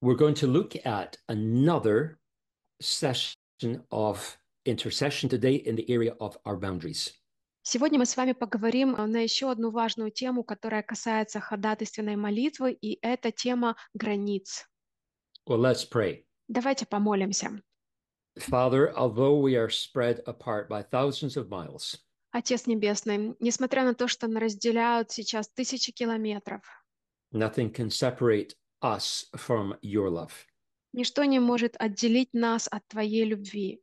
we're going to look at another session of intercession today in the area of our boundaries. Сегодня мы с вами поговорим э, на еще одну важную тему, которая касается ходатайственной молитвы, и это тема границ. Well, let's pray. Давайте помолимся. Father, although we are spread apart by thousands of miles, Отец Небесный, несмотря на то, что нас разделяют сейчас тысячи километров, nothing can separate us from your love. Ничто не может отделить нас от твоей любви.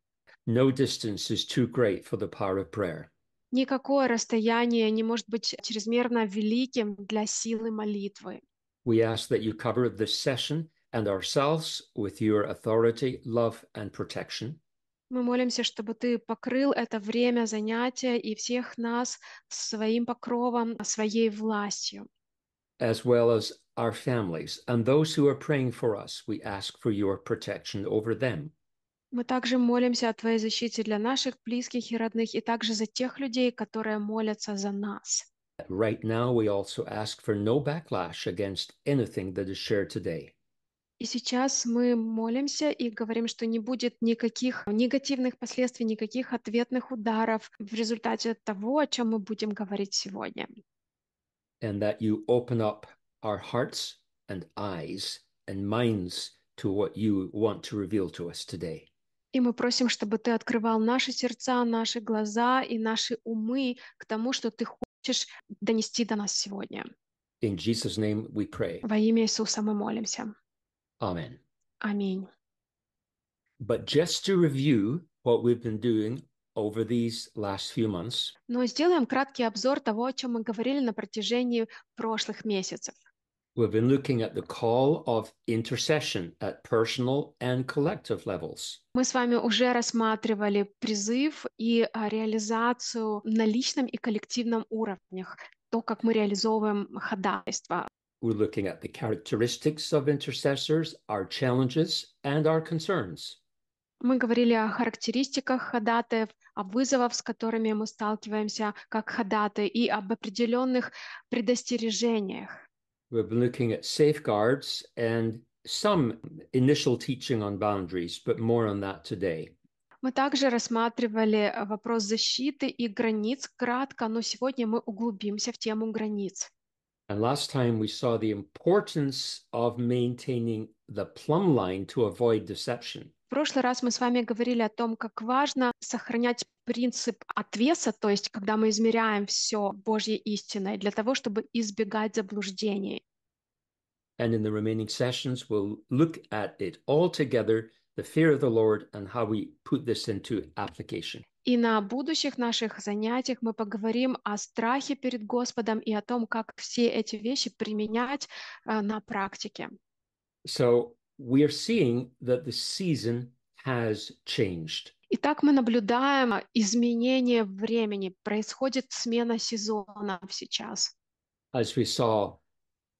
No distance is too great for the power of prayer. Никакое расстояние не может быть чрезмерно великим для силы молитвы. We ask that you cover this session and ourselves with your authority, love and protection. Мы молимся, чтобы ты покрыл это время занятия и всех нас своим покровом, своей властью. As well as our families, and those who are praying for us, we ask for your protection over them. Мы также молимся о Твоей защите для наших близких и родных, и также за тех людей, которые молятся за нас. Right now, we also ask for no backlash against anything that is shared today. И сейчас мы молимся и говорим, что не будет никаких негативных последствий, никаких ответных ударов в результате того, о чем мы будем говорить сегодня. And that you open up our hearts and eyes and minds to what you want to reveal to us today. И мы просим, чтобы ты открывал наши сердца, наши глаза и наши умы к тому, что ты хочешь донести до нас сегодня. In Jesus name we pray. Во имя Иисуса мы молимся. Amen. Аминь. Но сделаем краткий обзор того, о чем мы говорили на протяжении прошлых месяцев. We've been looking at the call of intercession at personal and collective levels. Мы с вами уже рассматривали призыв и а, реализацию на личном и коллективном уровнях, то, как мы реализовываем ходатайство. We're looking at the characteristics of intercessors, our challenges and our concerns. Мы говорили о характеристиках ходатаев, о вызовах, с которыми мы сталкиваемся как ходатай, и об определенных предостережениях. We've been looking at safeguards and some initial teaching on boundaries, but more on that today. Мы также рассматривали вопрос защиты и границ кратко, но сегодня мы углубимся в тему границ. And last time we saw the importance of maintaining the plumb line to avoid deception. В прошлый раз мы с вами говорили о том, как важно сохранять принцип отвеса, то есть когда мы измеряем все Божьей истиной для того, чтобы избегать заблуждений. And in the remaining sessions, we'll look at it all together, the fear of the Lord, and how we put this into application. И на будущих наших занятиях мы поговорим о страхе перед Господом и о том, как все эти вещи применять uh, на практике. So we are seeing that the season has changed. Итак, мы наблюдаем изменение времени. Происходит смена сезона сейчас. As we saw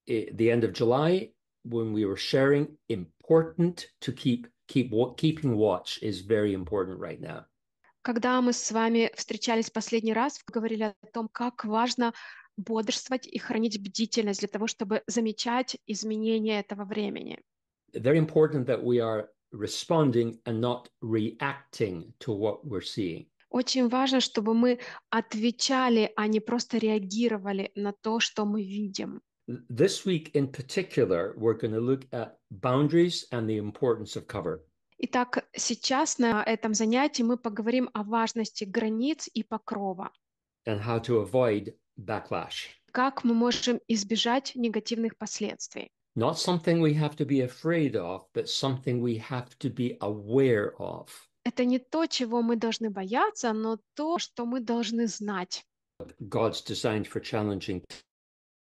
at the end of July, when we were sharing, important to keep keep keeping watch is very important right now. Когда мы с вами встречались последний раз, говорили о том, как важно бодрствовать и хранить бдительность для того, чтобы замечать изменения этого времени. Very important that we are responding and not reacting to what we're seeing. Очень важно, чтобы мы отвечали, а не просто реагировали на то, что мы видим. This week in particular, we're going to look at boundaries and the importance of cover. Итак, сейчас на этом занятии мы поговорим о важности границ и покрова. And how to avoid backlash. Как мы можем избежать негативных последствий. Not something we have to be afraid of, but something we have to be aware of. Это не то, чего мы должны бояться, но то, что мы должны знать. God's designed for challenging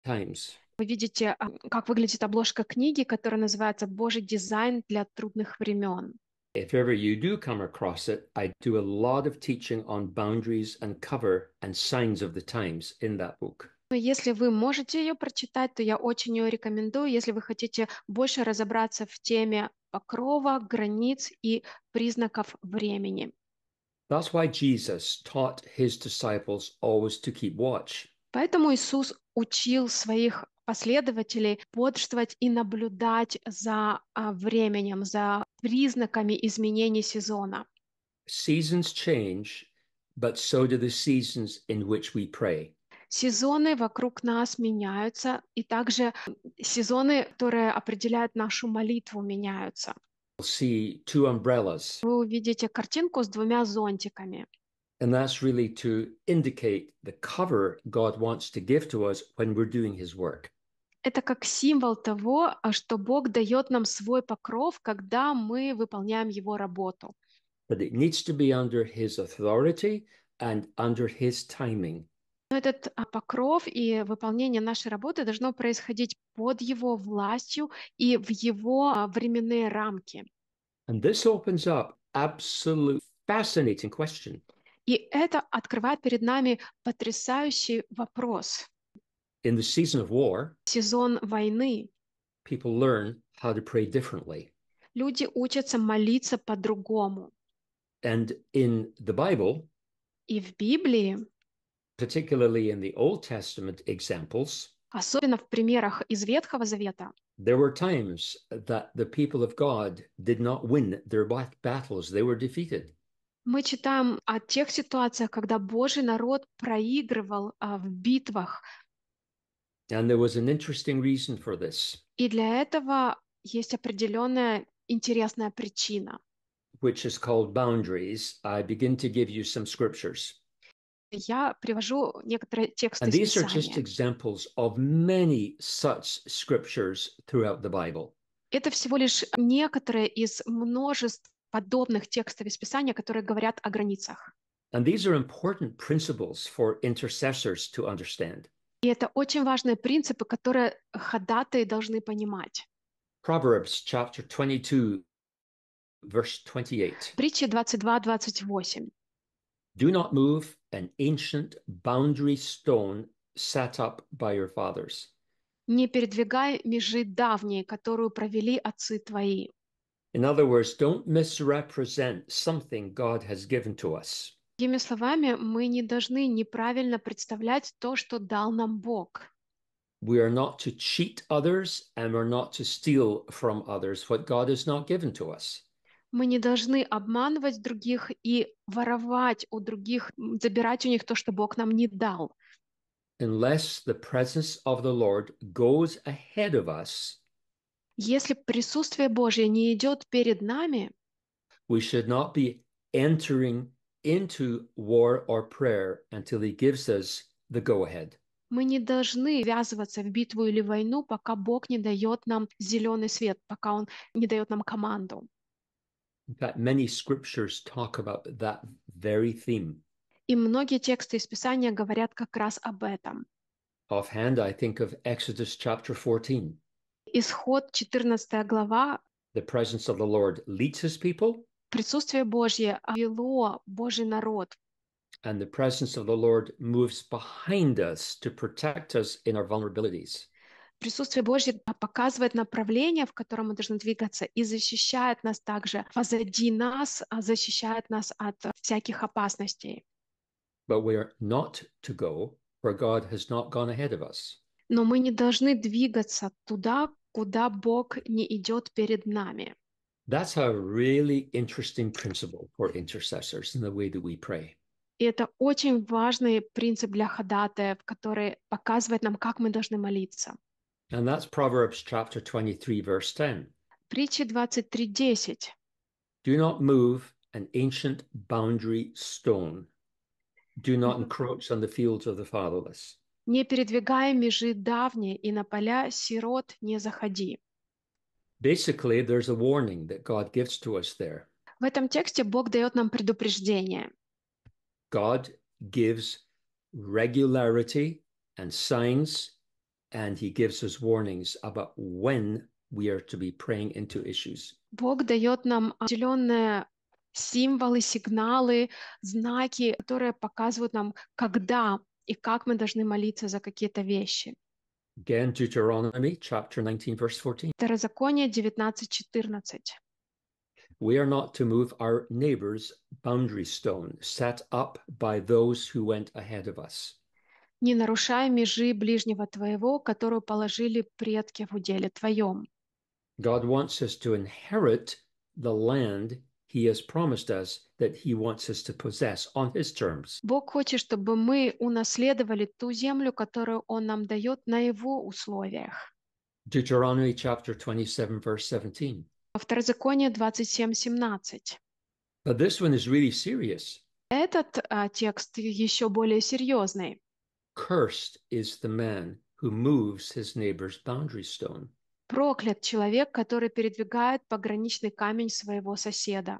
times. Вы видите, как выглядит обложка книги, которая называется «Божий дизайн для трудных времен». If ever you do come across it, I do a lot of teaching on boundaries and cover and signs of the times in that book. Ну, если вы можете ее прочитать, то я очень ее рекомендую. Если вы хотите больше разобраться в теме покрова, границ и признаков времени. That's why Jesus taught his disciples always to keep watch. Поэтому Иисус учил своих последователей бодрствовать и наблюдать за а, временем, за признаками изменений сезона. Seasons change, but so do the seasons in which we pray сезоны вокруг нас меняются, и также сезоны, которые определяют нашу молитву, меняются. Вы увидите картинку с двумя зонтиками. And that's really to indicate the cover God wants to give to us when we're doing His work. Это как символ того, а, что Бог дает нам свой покров, когда мы выполняем Его работу. But it needs to be under His authority and under His timing. Но этот а, покров и выполнение нашей работы должно происходить под его властью и в его а, временные рамки. And this opens up absolute fascinating question. И это открывает перед нами потрясающий вопрос. In the season of war, сезон войны, people learn how to pray differently. Люди учатся молиться по-другому. And in the Bible, и в Библии particularly in the Old Testament examples, особенно в примерах из Ветхого Завета, there were times that the people of God did not win their battles, they were defeated. Мы читаем о тех ситуациях, когда Божий народ проигрывал uh, в битвах. And there was an interesting reason for this. И для этого есть определенная интересная причина. Which is called boundaries. I begin to give you some scriptures. я привожу некоторые тексты And these are just examples of many such scriptures throughout the Bible. Это всего лишь некоторые из множеств подобных текстов из Писания, которые говорят о границах. And these are important principles for intercessors to understand. И это очень важные принципы, которые ходатай должны понимать. Proverbs chapter 22 verse 28. Притчи 22:28. Do not move an ancient boundary stone set up by your fathers. Не передвигай межи давние, которую провели отцы твои. In other words, don't misrepresent something God has given to us. Другими словами, мы не должны неправильно представлять то, что дал нам Бог. We are not to cheat others and we're not to steal from others what God has not given to us. Мы не должны обманывать других и воровать у других, забирать у них то, что Бог нам не дал. Unless the presence of the Lord goes ahead of us, если присутствие Божье не идет перед нами, we should not be entering into war or prayer until he gives us the go-ahead. Мы не должны ввязываться в битву или войну, пока Бог не дает нам зеленый свет, пока Он не дает нам команду. In fact, many scriptures talk about that very theme. И многие тексты из Писания говорят как раз об этом. Offhand, I think of Exodus chapter 14. Исход 14 глава. The presence of the Lord leads his people. Присутствие Божье вело Божий народ. And the presence of the Lord moves behind us to protect us in our vulnerabilities. Присутствие Божье показывает направление, в котором мы должны двигаться, и защищает нас также. Позади нас а защищает нас от всяких опасностей. But we are not to go where God has not gone ahead of us. Но мы не должны двигаться туда, куда Бог не идет перед нами. That's a really interesting principle for intercessors in the way that we pray. И это очень важный принцип для ходатаев, который показывает нам, как мы должны молиться. And that's Proverbs chapter 23, verse 10. 23.10. Do not move an ancient boundary stone. Do not encroach on the fields of the fatherless. Не передвигай межи давние и на поля сирот не заходи. Basically, there's a warning that God gives to us there. В этом тексте Бог дает нам предупреждение. God gives regularity and signs and he gives us warnings about when we are to be praying into issues. Бог дает нам определенные символы, сигналы, знаки, которые показывают нам, когда и как мы должны молиться за какие-то вещи. Again, Deuteronomy chapter 19, verse 14. 19:14. We are not to move our neighbor's boundary stone set up by those who went ahead of us. не нарушай межи ближнего твоего, которую положили предки в уделе твоем. God wants us to inherit the land He has promised us that He wants us to possess on His terms. Бог хочет, чтобы мы унаследовали ту землю, которую Он нам дает на Его условиях. Deuteronomy chapter 27, verse 17. Второзаконие 27, 17. But this one is really serious. Этот uh, текст еще более серьезный. Cursed is the man who moves his neighbor's boundary stone. Проклят человек, который передвигает пограничный камень своего соседа.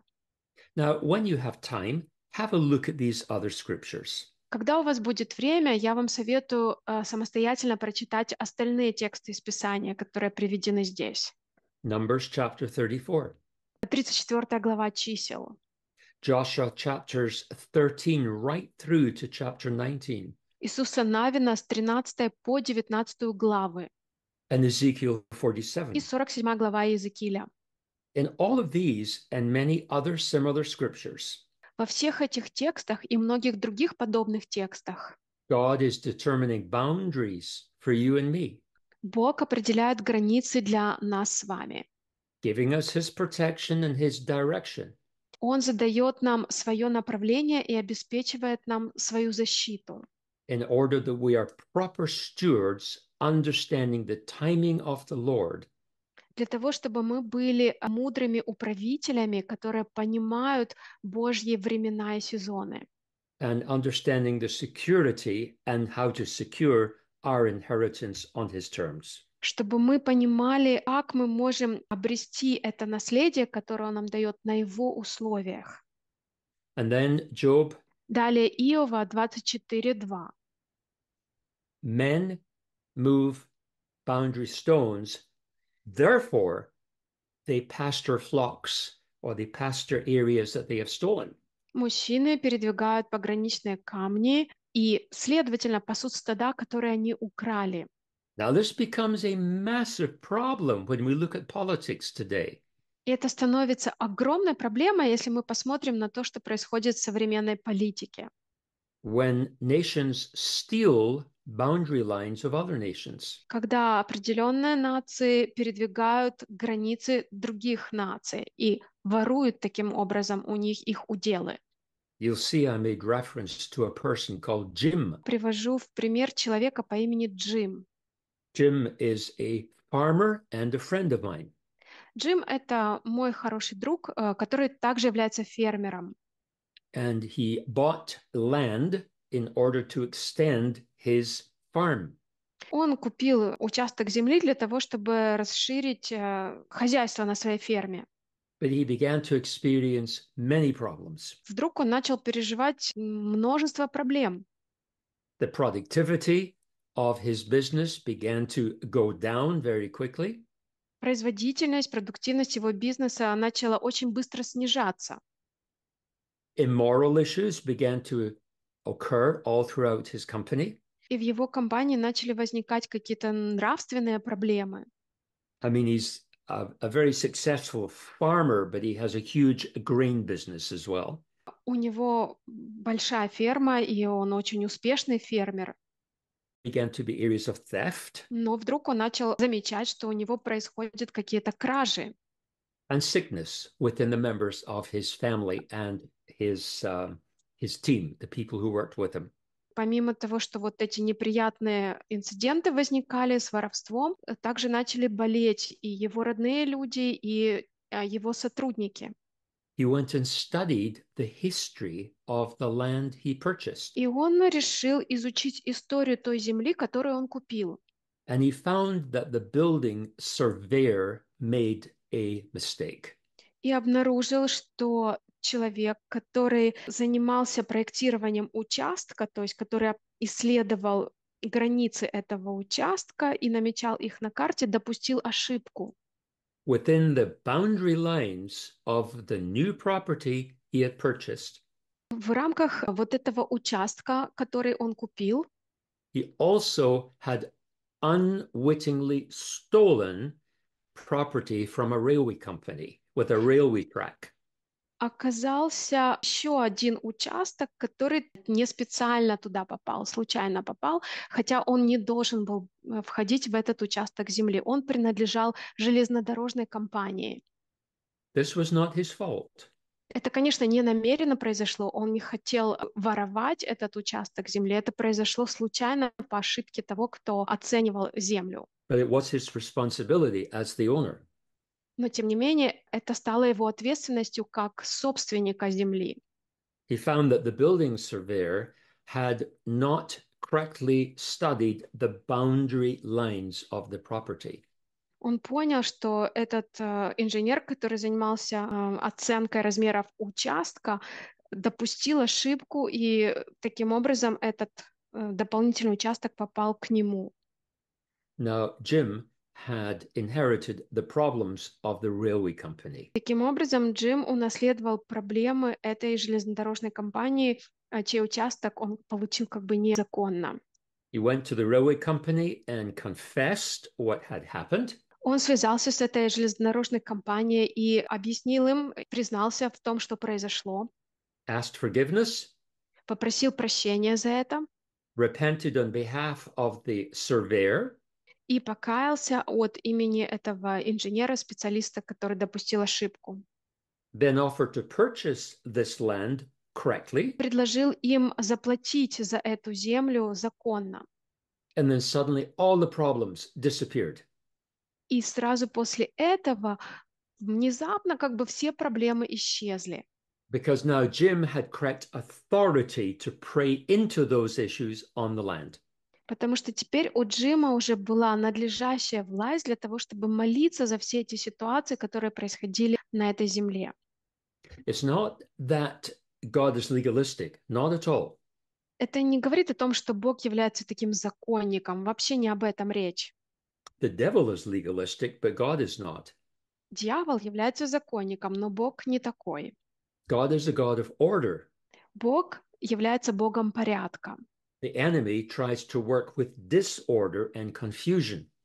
Now, when you have time, have a look at these other scriptures. Когда у вас будет время, я вам советую uh, самостоятельно прочитать остальные тексты из Писания, которые приведены здесь. Numbers chapter 34. 34 глава чисел. Joshua chapters 13 right through to chapter 19. Иисуса Навина с 13 по 19 главы and Ezekiel 47. и 47 глава Иезекииля. In all of these and many other similar scriptures, во всех этих текстах и многих других подобных текстах God is determining boundaries for you and me, Бог определяет границы для нас с вами. giving us His protection and His direction. Он задает нам свое направление и обеспечивает нам свою защиту in order that we are proper stewards, understanding the timing of the Lord. Для того, чтобы мы были а, мудрыми управителями, которые понимают Божьи времена и сезоны. And understanding the security and how to our on his terms. чтобы мы понимали, как мы можем обрести это наследие, которое он нам дает на его условиях. And then Job. Далее Иова 24.2 men move boundary stones. Therefore, they pasture flocks or they pasture areas that they have stolen. Мужчины передвигают пограничные камни и, следовательно, пасут стада, которые они украли. Now this becomes a massive problem when we look at politics today. это становится огромной проблемой, если мы посмотрим на то, что происходит в современной политике. When nations steal boundary lines of other nations. Когда определенные нации передвигают границы других наций и воруют таким образом у них их уделы. You'll see I made reference to a person called Jim. Привожу в пример человека по имени Джим. Jim is a farmer and a friend of mine. Джим – это мой хороший друг, э, который также является фермером. And he bought land in order to extend his farm. Он купил участок земли для того, чтобы расширить э, хозяйство на своей ферме. But he began to experience many problems. Вдруг он начал переживать множество проблем. The productivity of his business began to go down very quickly. Производительность, продуктивность его бизнеса начала очень быстро снижаться. Immoral issues began to occur all throughout his company и в его компании начали возникать какие-то нравственные проблемы. I mean, he's a, a very successful farmer, but he has a huge grain business as well. У него большая ферма, и он очень успешный фермер. Began to be areas of theft. Но вдруг он начал замечать, что у него происходят какие-то кражи. And sickness within the members of his family and his, uh, his team, the people who worked with him помимо того, что вот эти неприятные инциденты возникали с воровством, э, также начали болеть и его родные люди, и а, его сотрудники. He went and studied the history of the land he purchased. И он решил изучить историю той земли, которую он купил. And he found that the building surveyor made a mistake. И обнаружил, что человек, который занимался проектированием участка, то есть который исследовал границы этого участка и намечал их на карте, допустил ошибку. Within the boundary lines of the new property he had purchased. В рамках вот этого участка, который он купил, he also had unwittingly stolen property from a railway company with a railway track оказался еще один участок, который не специально туда попал, случайно попал, хотя он не должен был э, входить в этот участок земли. Он принадлежал железнодорожной компании. This was not his fault. Это, конечно, не намеренно произошло. Он не хотел воровать этот участок земли. Это произошло случайно по ошибке того, кто оценивал землю. But it was his responsibility as the owner. Но, тем не менее, это стало его ответственностью как собственника земли. He found that the building surveyor had not correctly studied the boundary lines of the property. Он понял, что этот э, инженер, который занимался э, оценкой размеров участка, допустил ошибку, и таким образом этот э, дополнительный участок попал к нему. Now, Jim had inherited the problems of the railway company. Таким образом, Джим унаследовал проблемы этой железнодорожной компании, а чей участок он получил как бы незаконно. He went to the railway company and confessed what had happened. Он связался с этой железнодорожной компанией и объяснил им, признался в том, что произошло. Asked forgiveness. Попросил прощения за это. Repented on behalf of the surveyor и покаялся от имени этого инженера-специалиста, который допустил ошибку. Then offered to purchase this land correctly. Предложил им заплатить за эту землю законно. And then suddenly all the problems disappeared. И сразу после этого внезапно как бы все проблемы исчезли. Because now Jim had correct authority to pray into those issues on the land потому что теперь у Джима уже была надлежащая власть для того, чтобы молиться за все эти ситуации, которые происходили на этой земле. It's not that God is legalistic, not at all. Это не говорит о том, что Бог является таким законником. Вообще не об этом речь. The devil is legalistic, but God is not. Дьявол является законником, но Бог не такой. God is the God of order. Бог является Богом порядка.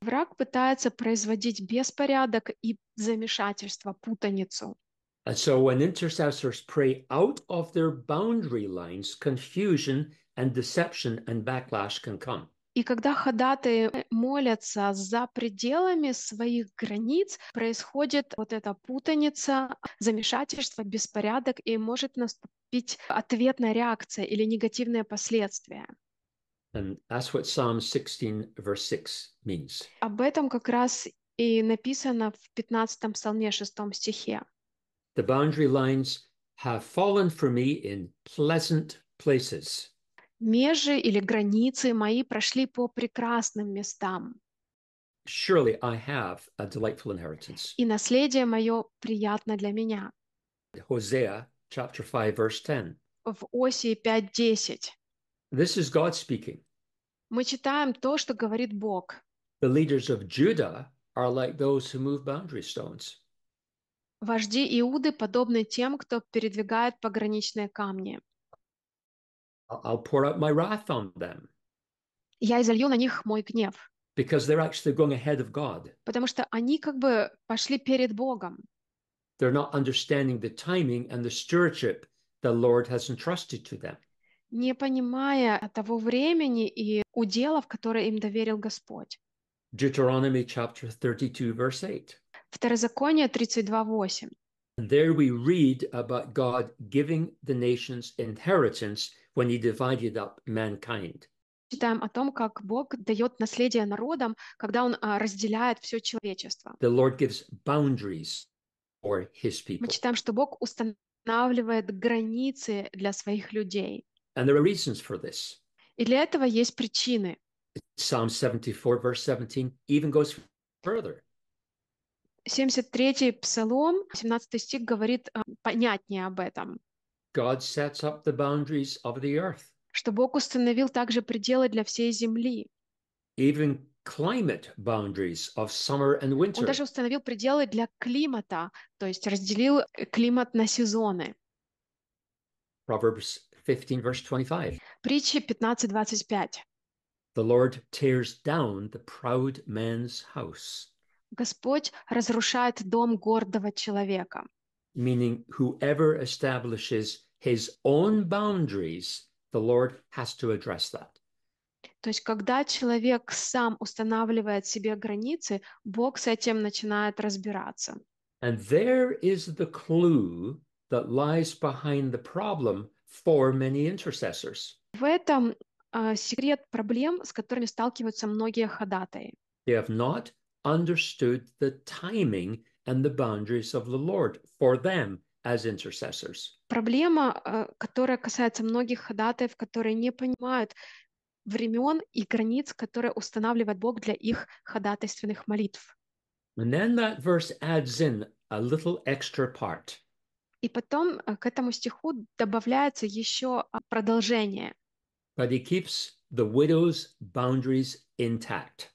Враг пытается производить беспорядок и замешательство, путаницу. And so when intercessors pray out of their boundary lines, confusion and deception and backlash can come. И когда ходаты молятся за пределами своих границ, происходит вот эта путаница, замешательство, беспорядок, и может наступить ответная реакция или негативные последствия. And that's what Psalm 16, verse 6 means. Об этом как раз и написано в 15 псалме 6 стихе. The boundary lines have fallen for me in pleasant places. Межи или границы мои прошли по прекрасным местам. Surely I have a delightful inheritance. И наследие мое приятно для меня. Hosea chapter 5 verse 10. В Осии 5:10. This is God speaking. Мы читаем то, что говорит Бог. The leaders of Judah are like those who move boundary stones. Вожди Иуды подобны тем, кто передвигает пограничные камни. I'll pour out my wrath on them. Я изолью на них мой гнев. Because they're actually going ahead of God. Потому что они как бы пошли перед Богом. They're not understanding the timing and the stewardship the Lord has entrusted to them не понимая того времени и уделов, которые им доверил Господь. Deuteronomy chapter 32, verse 8. Второзаконие 32:8. There we read about God giving the nations inheritance when he divided up mankind. Читаем о том, как Бог дает наследие народам, когда он а, разделяет все человечество. The Lord gives boundaries for his people. Мы читаем, что Бог устанавливает границы для своих людей. And there are reasons for this. И для этого есть причины. Psalm 74, verse 17, even goes further. 73-й Псалом, 17 стих говорит а, понятнее об этом. God sets up the boundaries of the earth. Что Бог установил также пределы для всей земли. Even climate boundaries of summer and winter. Он даже установил пределы для климата, то есть разделил климат на сезоны. Proverbs 15, verse 25. Притчи 15:25. The Lord tears down the proud man's house. Господь разрушает дом гордого человека. Meaning whoever establishes his own boundaries, the Lord has to address that. То есть, когда человек сам устанавливает себе границы, Бог с этим начинает разбираться. And there is the clue that lies behind the problem for many intercessors. В этом uh, секрет проблем, с которыми сталкиваются многие ходатай. They have not understood the timing and the boundaries of the Lord for them as intercessors. Проблема, uh, которая касается многих ходатаев, которые не понимают времен и границ, которые устанавливает Бог для их ходатайственных молитв. And then that verse adds in a little extra part. И потом э, к этому стиху добавляется еще продолжение. But he keeps the widow's boundaries intact.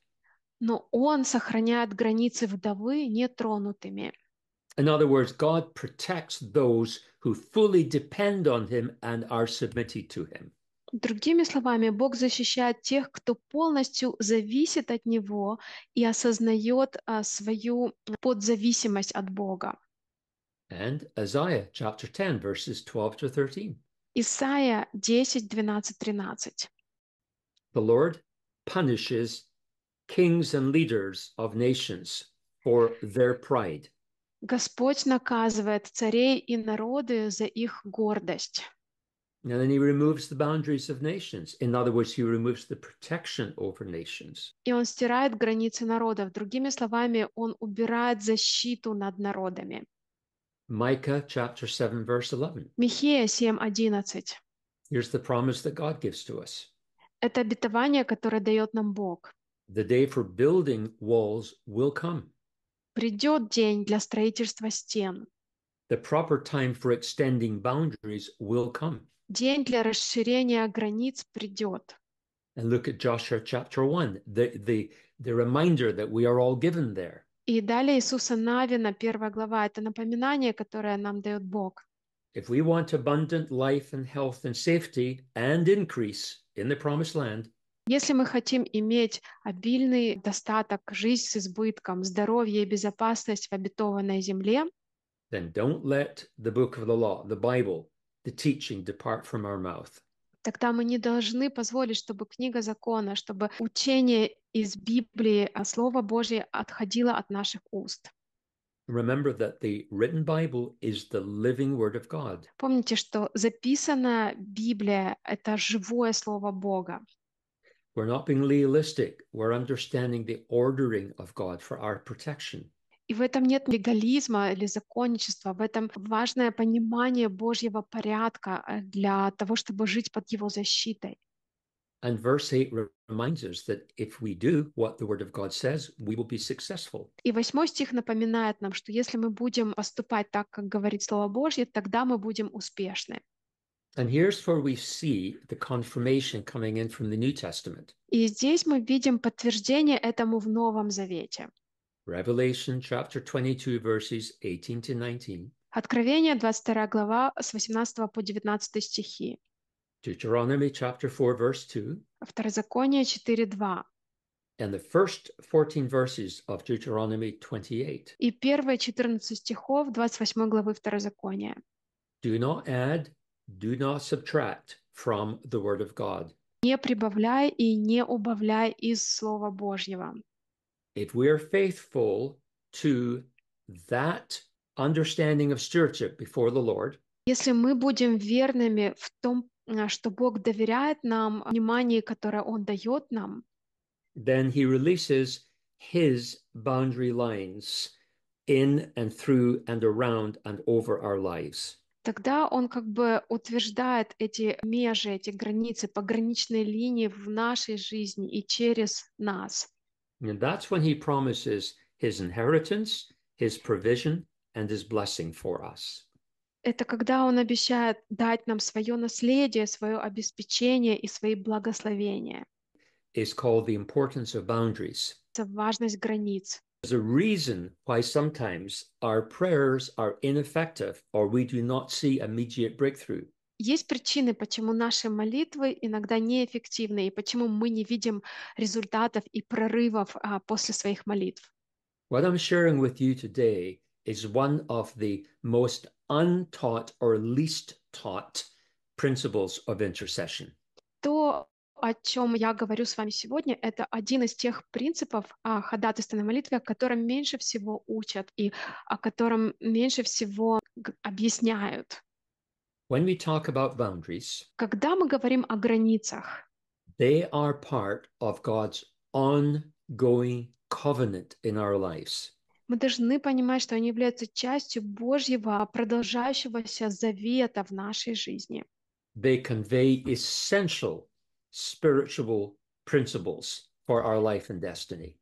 Но он сохраняет границы вдовы нетронутыми. In other words, God protects those who fully depend on him and are submitted to him. Другими словами, Бог защищает тех, кто полностью зависит от Него и осознает а, свою подзависимость от Бога. and Isaiah chapter 10 verses 12 to 13. Isaiah 10, 12, 13. The Lord punishes kings and leaders of nations for their pride. Господь наказывает царей и народы за их гордость. And then he removes the boundaries of nations. In other words, he removes the protection over nations. И он стирает границы народов. Другими словами, он убирает защиту над народами. Micah chapter 7 verse 11. Михея 7:11. Here's the promise that God gives to us. Это обетование, которое дает нам Бог. The day for building walls will come. Придет день для строительства стен. The proper time for extending boundaries will come. День для расширения границ придет. And look at Joshua chapter 1, the, the, the reminder that we are all given there. И далее Иисуса Навина, первая глава, это напоминание, которое нам дает Бог. If we want abundant life and health and safety and increase in the promised land, если мы хотим иметь обильный достаток, жизнь с избытком, здоровье и безопасность в обетованной земле, then don't let the book of the law, the Bible, the teaching depart from our mouth тогда мы не должны позволить, чтобы книга закона, чтобы учение из Библии, а Слово Божье отходило от наших уст. Remember that the written Bible is the living word of God. Помните, что записанная Библия — это живое Слово Бога. We're not being legalistic. We're understanding the ordering of God for our protection. И в этом нет легализма или законничества, в этом важное понимание Божьего порядка э, для того, чтобы жить под его защитой. And verse 8 reminds us that if we do what the word of God says, we will be successful. И восьмой стих напоминает нам, что если мы будем поступать так, как говорит Слово Божье, тогда мы будем успешны. And here's where we see the confirmation coming in from the New Testament. И здесь мы видим подтверждение этому в Новом Завете. Revelation chapter 22 verses 18 to 19. Откровение 22 глава с 18 по 19 стихи. Deuteronomy chapter 4 verse 2. Второзаконие 4:2. And the first 14 verses of Deuteronomy 28. И первые 14 стихов 28 главы Второзакония. Do not add, do not subtract from the word of God. Не прибавляй и не убавляй из слова Божьего. if we're faithful to that understanding of stewardship before the Lord, если мы будем верными в том, что Бог доверяет нам, внимание, которое Он дает нам, then He releases His boundary lines in and through and around and over our lives. Тогда он как бы утверждает эти межи, эти границы, пограничные линии в нашей жизни и через нас. And that's when he promises his inheritance, his provision, and his blessing for us. Это когда он обещает дать нам свое наследие, свое обеспечение и свои благословения. It's called the importance of boundaries. важность границ. There's a reason why sometimes our prayers are ineffective or we do not see immediate breakthrough. есть причины, почему наши молитвы иногда неэффективны и почему мы не видим результатов и прорывов а, после своих молитв. What I'm sharing with you today is one of the most untaught or least taught principles of intercession. То, о чем я говорю с вами сегодня, это один из тех принципов а, ходатайственной молитвы, о котором меньше всего учат и о котором меньше всего объясняют. When we talk about boundaries, когда мы говорим о границах, they are part of God's ongoing covenant in our lives. Мы должны понимать, что они являются частью Божьего продолжающегося завета в нашей жизни. They convey essential spiritual principles for our life and destiny.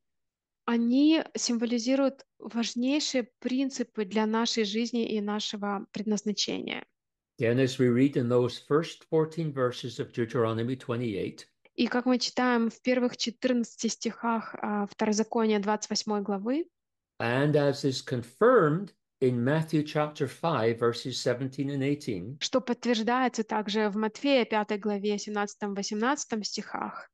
Они символизируют важнейшие принципы для нашей жизни и нашего предназначения. And as we read in those first 14 verses of Deuteronomy 28, и как мы читаем в первых 14 стихах uh, Второзакония 28 главы, and as is confirmed in Matthew chapter 5, verses 17 and 18, что подтверждается также в Матфея 5 главе 17-18 стихах,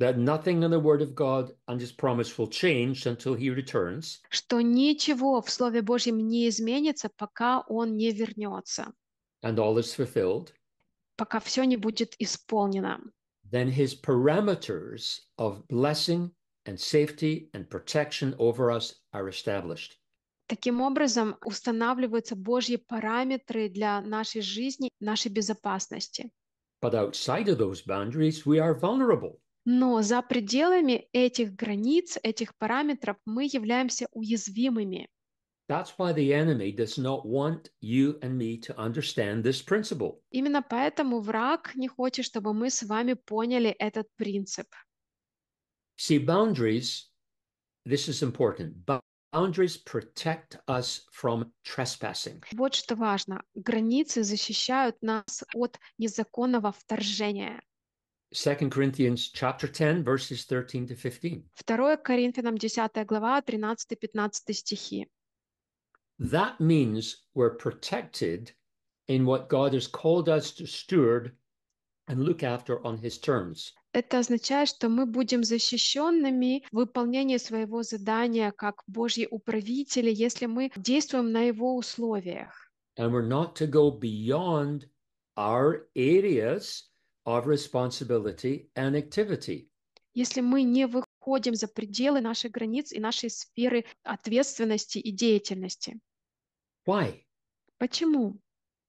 that nothing in the word of God and his promise will change until he returns, что ничего в Слове Божьем не изменится, пока он не вернется. and all is fulfilled, пока все не будет исполнено, then his parameters of blessing and safety and protection over us are established. Таким образом устанавливаются Божьи параметры для нашей жизни, нашей безопасности. But outside of those boundaries, we are vulnerable. Но за пределами этих границ, этих параметров мы являемся уязвимыми. Именно поэтому враг не хочет, чтобы мы с вами поняли этот принцип. See, boundaries, this is important. Boundaries protect us from trespassing. Вот что важно. Границы защищают нас от незаконного вторжения. 2 Corinthians chapter 10 verses 13 to 15. 2 Коринфянам 10 глава 13-15 стихи. That means we're protected in what God has called us to steward and look after on His terms. Это означает, что мы будем защищенными в выполнении своего задания как Божьи управители, если мы действуем на Его условиях. And we're not to go beyond our areas of responsibility and activity. Если мы не выходим за пределы наших границ и нашей сферы ответственности и деятельности. Why? Почему?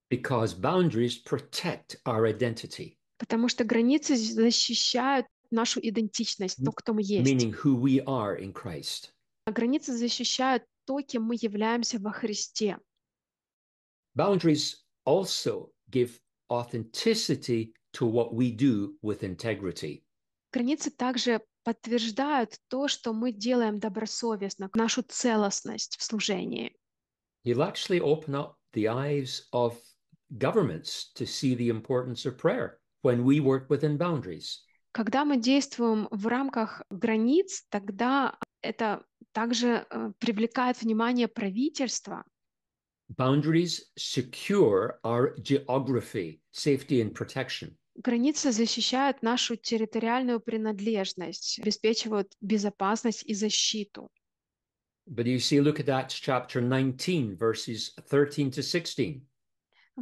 Because boundaries protect our identity. Потому что границы защищают нашу идентичность, то, кто мы есть. Meaning who we are in Christ. А границы защищают то, кем мы являемся во Христе. Boundaries also give authenticity to what we do with integrity. Границы также подтверждают то, что мы делаем добросовестно, нашу целостность в служении. He'll actually open up the eyes of governments to see the importance of prayer when we work within boundaries. Когда мы действуем в рамках границ, тогда это также привлекает внимание правительства. Boundaries secure our geography, safety and protection. Границы защищают нашу территориальную принадлежность, обеспечивают безопасность и защиту. But you see, look at Acts chapter 19, verses 13 to 16.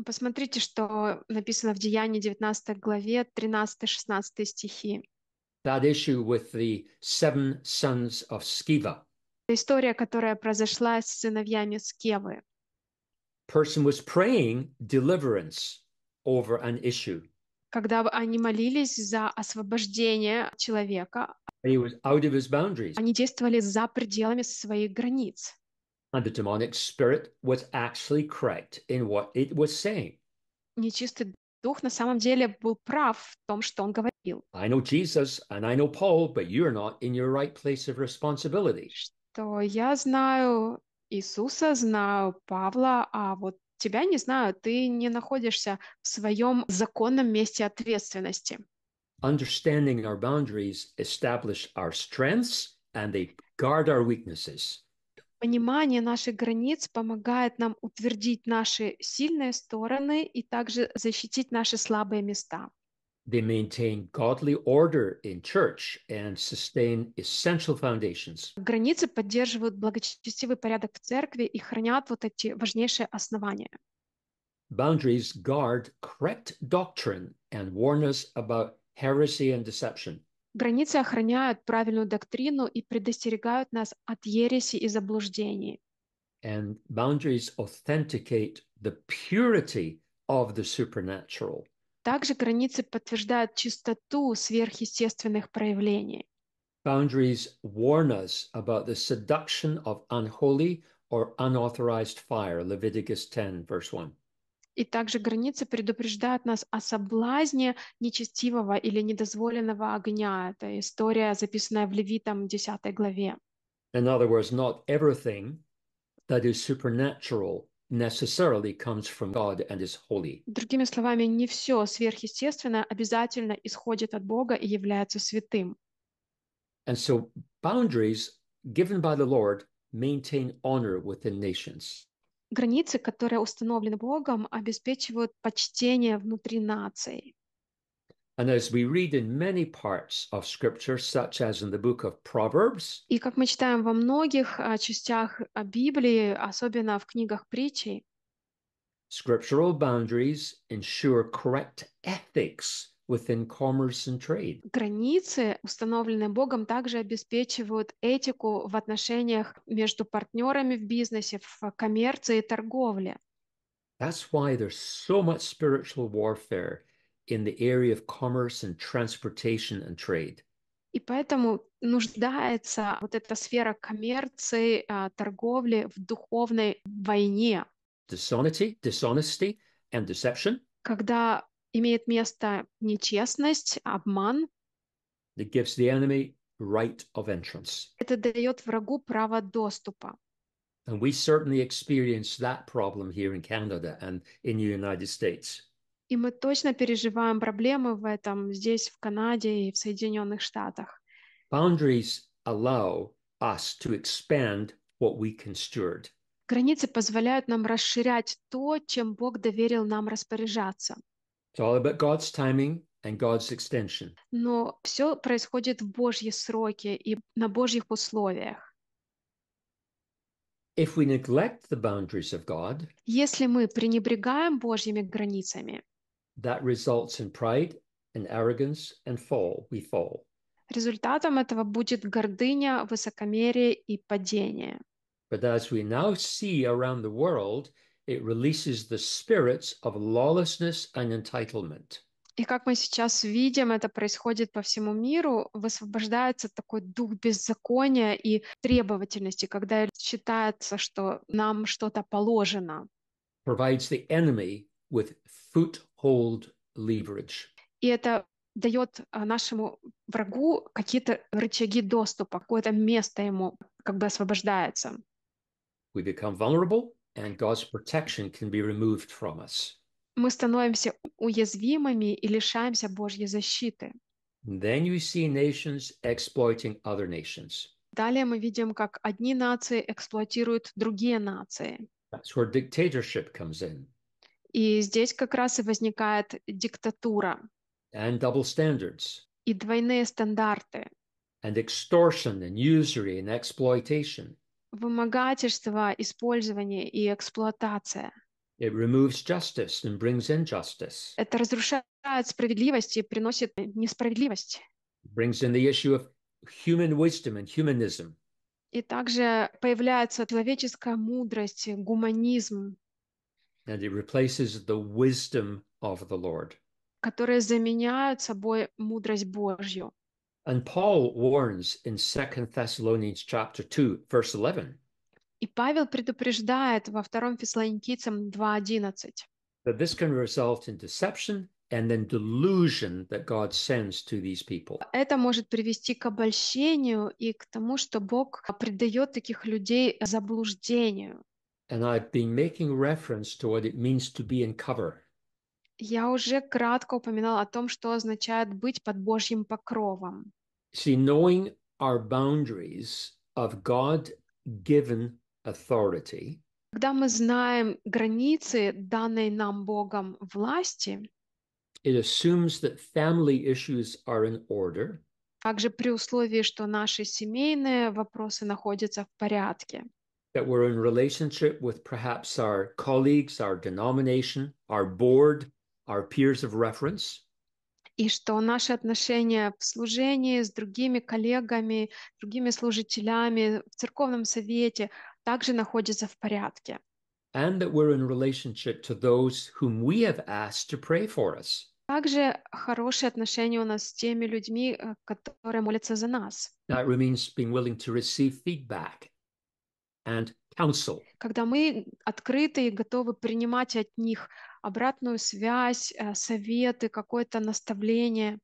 Посмотрите, что написано в Деянии 19 главе 13-16 стихи. That issue with the seven sons of Sceva. История, которая произошла с сыновьями Скевы. Person was praying deliverance over an issue когда они молились за освобождение человека. Они действовали за пределами своих границ. Нечистый дух на самом деле был прав в том, что он говорил. I know Jesus and I know Paul, but you're not in your right place of responsibility. Что я знаю Иисуса, знаю Павла, а вот тебя не знаю, ты не находишься в своем законном месте ответственности. Understanding our boundaries establish our strengths and they guard our weaknesses. Понимание наших границ помогает нам утвердить наши сильные стороны и также защитить наши слабые места. They maintain godly order in church and sustain essential foundations. Границы поддерживают благочестивый порядок в церкви и хранят вот эти важнейшие основания. Boundaries guard correct doctrine and warn us about heresy and deception. Границы охраняют правильную доктрину и предостерегают нас от ереси и заблуждений. And boundaries authenticate the purity of the supernatural. Также границы подтверждают чистоту сверхъестественных проявлений. Boundaries warn us about the seduction of unholy or unauthorized fire, Leviticus 10, verse 1. И также границы предупреждают нас о соблазне нечестивого или недозволенного огня. Это история, записанная в Левитам 10 главе. In other words, not everything that is supernatural necessarily comes from God and is holy. Другими словами, не все сверхъестественное обязательно исходит от Бога и является святым. And so boundaries given by the Lord maintain honor within nations. Границы, которые установлены Богом, обеспечивают почтение внутри наций. And as we read in many parts of Scripture, such as in the book of Proverbs, и как мы читаем во многих частях Библии, особенно в книгах притчей, scriptural boundaries ensure correct ethics within commerce and trade. Границы, установленные Богом, также обеспечивают этику в отношениях между партнерами в бизнесе, в коммерции и торговле. That's why there's so much spiritual warfare – in the area of commerce and transportation and trade. И поэтому нуждается вот эта сфера коммерции, торговли в духовной войне. Dishonesty, dishonesty and deception. Когда имеет место нечестность, обман. It gives the enemy right of entrance. Это дает врагу право доступа. And we certainly experience that problem here in Canada and in the United States. И мы точно переживаем проблемы в этом здесь, в Канаде и в Соединенных Штатах. Boundaries allow us to expand what we can steward. Границы позволяют нам расширять то, чем Бог доверил нам распоряжаться. It's all about God's timing and God's extension. Но все происходит в Божьи сроки и на Божьих условиях. If we neglect the boundaries of God, если мы пренебрегаем Божьими границами, That results in pride and arrogance and fall. We fall. Результатом этого будет гордыня, высокомерие и падение. But as we now see around the world, it releases the spirits of lawlessness and entitlement. И как мы сейчас видим, это происходит по всему миру, высвобождается такой дух беззакония и требовательности, когда считается, что нам что-то положено. Provides the enemy with foot hold leverage. И это дает а, нашему врагу какие-то рычаги доступа, какое-то место ему как бы освобождается. We become vulnerable, and God's protection can be removed from us. Мы становимся уязвимыми и лишаемся Божьей защиты. Then you see nations exploiting other nations. Далее мы видим, как одни нации эксплуатируют другие нации. That's where dictatorship comes in. И здесь как раз и возникает диктатура. And double standards. И двойные стандарты. And extortion and usury and exploitation. Вымогательство, использование и эксплуатация. It removes justice and brings injustice. Это разрушает справедливость и приносит несправедливость. It brings in the issue of human wisdom and humanism. И также появляется человеческая мудрость, гуманизм and it replaces the wisdom of the Lord. которые заменяют собой мудрость Божью. And Paul warns in 2 Thessalonians chapter 2, verse 11. И Павел предупреждает во 2 Фессалоникийцам 2.11. That this can result in deception and then delusion that God sends to these people. Это может привести к обольщению и к тому, что Бог предает таких людей заблуждению. And I've been making reference to what it means to be in cover. Я уже кратко упоминал о том, что означает быть под Божьим покровом. See, knowing our boundaries of God-given authority. Когда мы знаем границы данной нам Богом власти, it assumes that family issues are in order. Также при условии, что наши семейные вопросы находятся в порядке. that we're in relationship with perhaps our colleagues, our denomination, our board, our peers of reference. И что наши отношения в служении с другими коллегами, другими служителями в церковном совете также находятся в порядке. And that we're in relationship to those whom we have asked to pray for us. Также хорошие отношения у нас с теми людьми, э, которые молятся за нас. That remains being willing to receive feedback and counsel. Когда мы открыты и готовы принимать от них обратную связь, э, советы, какое-то наставление.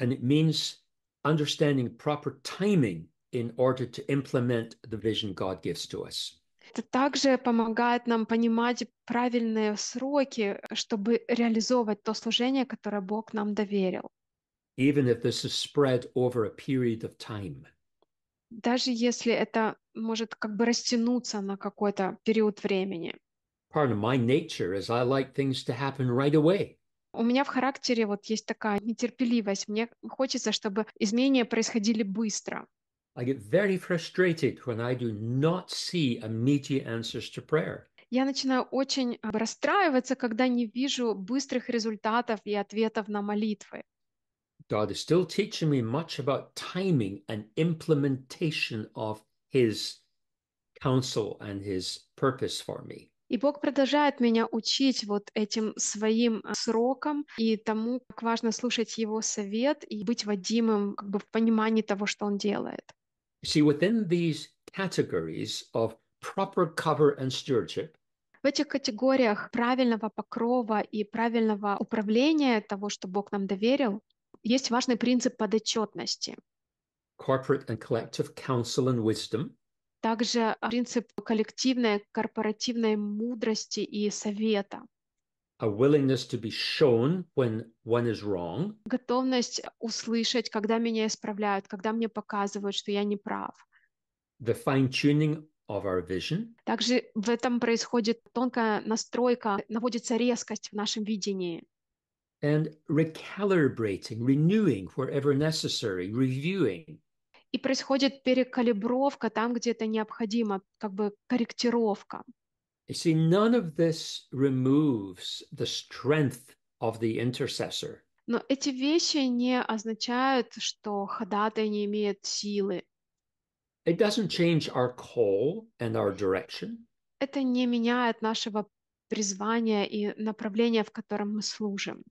And it means understanding proper timing in order to implement the vision God gives to us. Это также помогает нам понимать правильные сроки, чтобы реализовывать то служение, которое Бог нам доверил. Even if this is spread over a period of time даже если это может как бы растянуться на какой-то период времени. Part my nature is I like things to happen right away. У меня в характере вот есть такая нетерпеливость. Мне хочется, чтобы изменения происходили быстро. I get very frustrated when I do not see immediate answers to prayer. Я начинаю очень а, расстраиваться, когда не вижу быстрых результатов и ответов на молитвы. God is still teaching me much about timing and implementation of His counsel and His purpose for me. И Бог продолжает меня учить вот этим своим э, срокам и тому, как важно слушать Его совет и быть водимым как бы в понимании того, что Он делает. See, within these categories of proper cover and stewardship, в этих категориях правильного покрова и правильного управления того, что Бог нам доверил, есть важный принцип подотчетности. Corporate and collective counsel and wisdom. Также а, принцип коллективной корпоративной мудрости и совета. A willingness to be shown when one is wrong. Готовность услышать, когда меня исправляют, когда мне показывают, что я не прав. The fine-tuning of our vision. Также в этом происходит тонкая настройка, наводится резкость в нашем видении and recalibrating, renewing wherever necessary, reviewing. И происходит перекалибровка там, где это необходимо, как бы корректировка. You see, none of this removes the strength of the intercessor. Но эти вещи не означают, что ходатай не имеет силы. It doesn't change our call and our direction. Это не меняет нашего призвания и направления, в котором мы служим.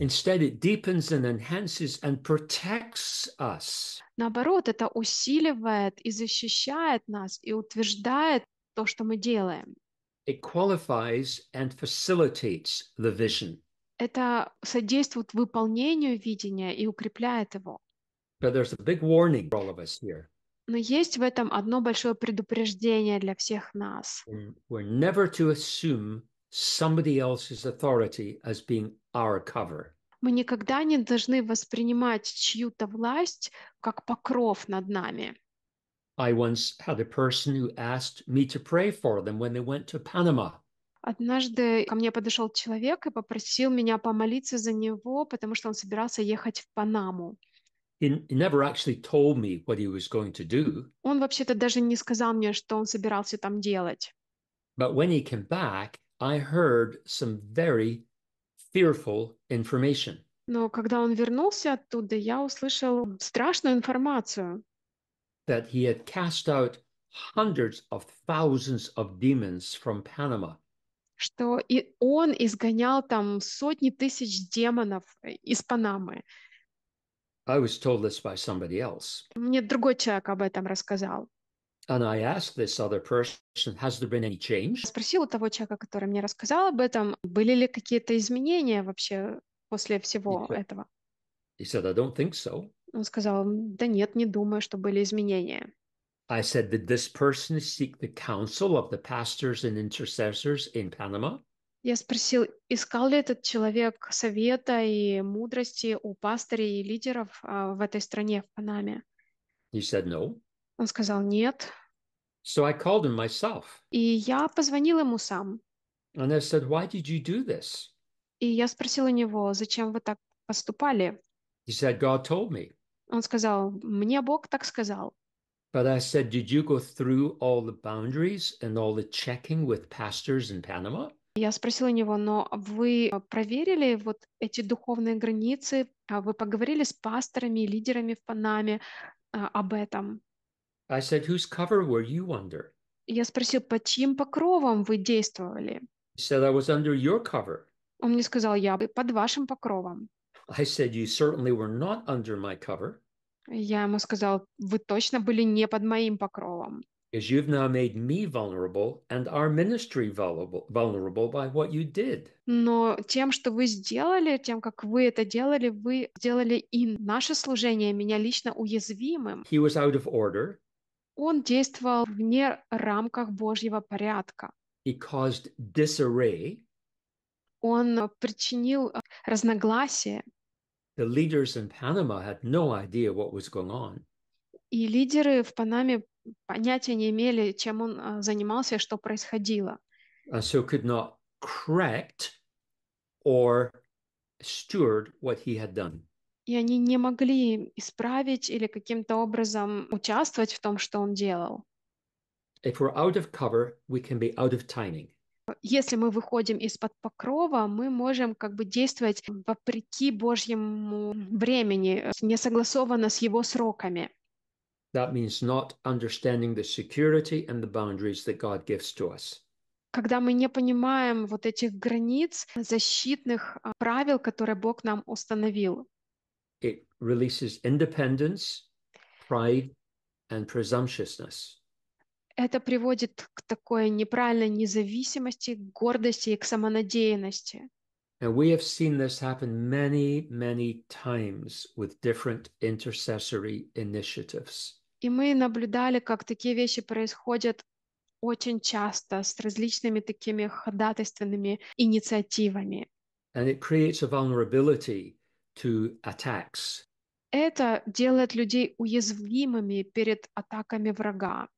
Instead, it deepens and enhances and protects us. Наоборот, это усиливает и защищает нас и утверждает то, что мы делаем. It qualifies and facilitates the vision. Это содействует выполнению видения и укрепляет его. But there's a big warning for all of us here. Но есть в этом одно большое предупреждение для всех нас. We're never to assume somebody else's authority as being our cover. Мы никогда не должны воспринимать чью-то власть как покров над нами. I once had a person who asked me to pray for them when they went to Panama. Однажды ко мне подошел человек и попросил меня помолиться за него, потому что он собирался ехать в Панаму. He never actually told me what he was going to do. Он вообще-то даже не сказал мне, что он собирался там делать. But when he came back, I heard some very fearful information. Но когда он вернулся оттуда, я услышал страшную информацию. That he had cast out hundreds of thousands of demons from Panama. Что и он изгонял там сотни тысяч демонов э, из Панамы. I was told this by somebody else. Мне другой человек об этом рассказал. Спросила того человека, который мне рассказал об этом, были ли какие-то изменения вообще после всего he этого. He said, I don't think so. Он сказал, да нет, не думаю, что были изменения. I said, did this person seek the counsel of the pastors and intercessors in Panama? Я спросил, искал ли этот человек совета и мудрости у пастырей и лидеров а, в этой стране, в Панаме? He said, no. Он сказал нет. So I called him myself. И я позвонил ему сам. And I said, why did you do this? И я спросил у него, зачем вы так поступали? He said, God told me. Он сказал, мне Бог так сказал. But I said, did you go through all the boundaries and all the checking with pastors in Panama? Я спросила у него, но вы проверили вот эти духовные границы? А вы поговорили с пасторами и лидерами в Панаме а, об этом? I said, whose cover were you under? Я спросил, под чьим покровом вы действовали? He said, I was under your cover. Он мне сказал, я под вашим покровом. I said, you certainly were not under my cover. Я ему сказал, вы точно были не под моим покровом. Because you've now made me vulnerable and our ministry vulnerable, vulnerable by what you did. Но тем, что вы сделали, тем, как вы это делали, вы сделали и наше служение, меня лично уязвимым. He was out of order. Он действовал вне рамках Божьего порядка. He caused disarray. Он э, причинил э, разногласия. The leaders in Panama had no idea what was going on. И лидеры в Панаме понятия не имели, чем он э, занимался и что происходило. And so could not correct or steward what he had done и они не могли исправить или каким-то образом участвовать в том, что он делал. Если мы выходим из-под покрова, мы можем как бы действовать вопреки Божьему времени, э, не согласованно с его сроками. That means not understanding the security and the boundaries that God gives to us. Когда мы не понимаем вот этих границ, защитных а, правил, которые Бог нам установил. it releases independence, pride, and presumptuousness. Это приводит к такой неправильной независимости, гордости и к самонадеянности. And we have seen this happen many, many times with different intercessory initiatives. И мы наблюдали, как такие вещи происходят очень часто с различными такими ходатайственными инициативами. And it creates a vulnerability to attacks. Это делает людей уязвимыми перед атаками врага.